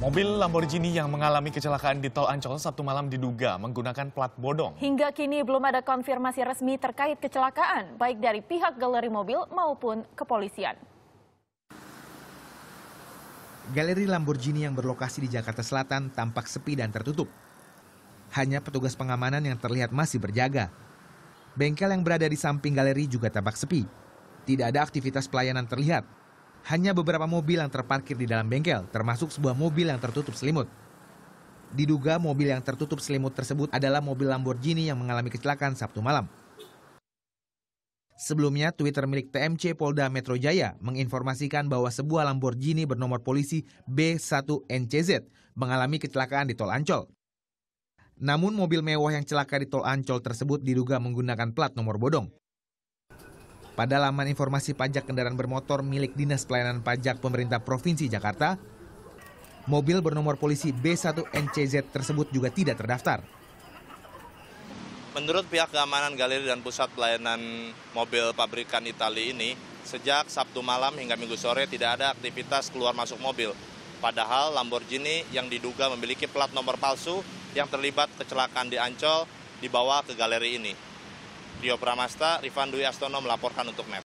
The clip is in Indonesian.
Mobil Lamborghini yang mengalami kecelakaan di tol Ancol Sabtu malam diduga menggunakan plat bodong. Hingga kini belum ada konfirmasi resmi terkait kecelakaan, baik dari pihak galeri mobil maupun kepolisian. Galeri Lamborghini yang berlokasi di Jakarta Selatan tampak sepi dan tertutup. Hanya petugas pengamanan yang terlihat masih berjaga. Bengkel yang berada di samping galeri juga tampak sepi. Tidak ada aktivitas pelayanan terlihat hanya beberapa mobil yang terparkir di dalam bengkel, termasuk sebuah mobil yang tertutup selimut. Diduga mobil yang tertutup selimut tersebut adalah mobil Lamborghini yang mengalami kecelakaan Sabtu malam. Sebelumnya, Twitter milik TMC Polda Metro Jaya menginformasikan bahwa sebuah Lamborghini bernomor polisi B1NCZ mengalami kecelakaan di Tol Ancol. Namun mobil mewah yang celaka di Tol Ancol tersebut diduga menggunakan plat nomor bodong. Pada laman informasi pajak kendaraan bermotor milik Dinas Pelayanan Pajak Pemerintah Provinsi Jakarta, mobil bernomor polisi B1NCZ tersebut juga tidak terdaftar. Menurut pihak keamanan galeri dan pusat pelayanan mobil pabrikan Italia ini, sejak Sabtu malam hingga Minggu sore tidak ada aktivitas keluar masuk mobil. Padahal Lamborghini yang diduga memiliki plat nomor palsu yang terlibat kecelakaan di Ancol dibawa ke galeri ini. Dio Pramasta, Rifan Dwi Astono melaporkan untuk NET.